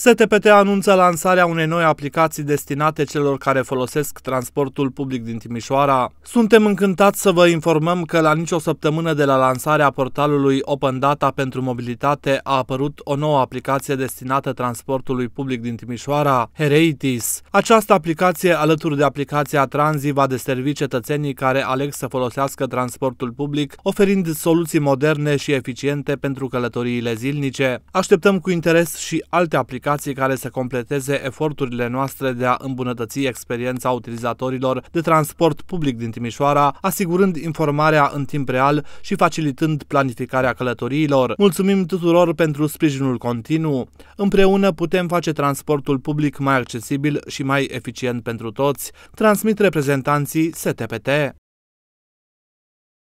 STPT anunță lansarea unei noi aplicații destinate celor care folosesc transportul public din Timișoara. Suntem încântați să vă informăm că la nicio săptămână de la lansarea portalului Open Data pentru mobilitate a apărut o nouă aplicație destinată transportului public din Timișoara, Hereitis. Această aplicație, alături de aplicația Transi, va deservi cetățenii care aleg să folosească transportul public, oferind soluții moderne și eficiente pentru călătoriile zilnice. Așteptăm cu interes și alte aplicații aplicații care să completeze eforturile noastre de a îmbunătăți experiența utilizatorilor de transport public din Timișoara, asigurând informarea în timp real și facilitând planificarea călătoriilor. Mulțumim tuturor pentru sprijinul continuu. Împreună putem face transportul public mai accesibil și mai eficient pentru toți, transmit reprezentanții STPT.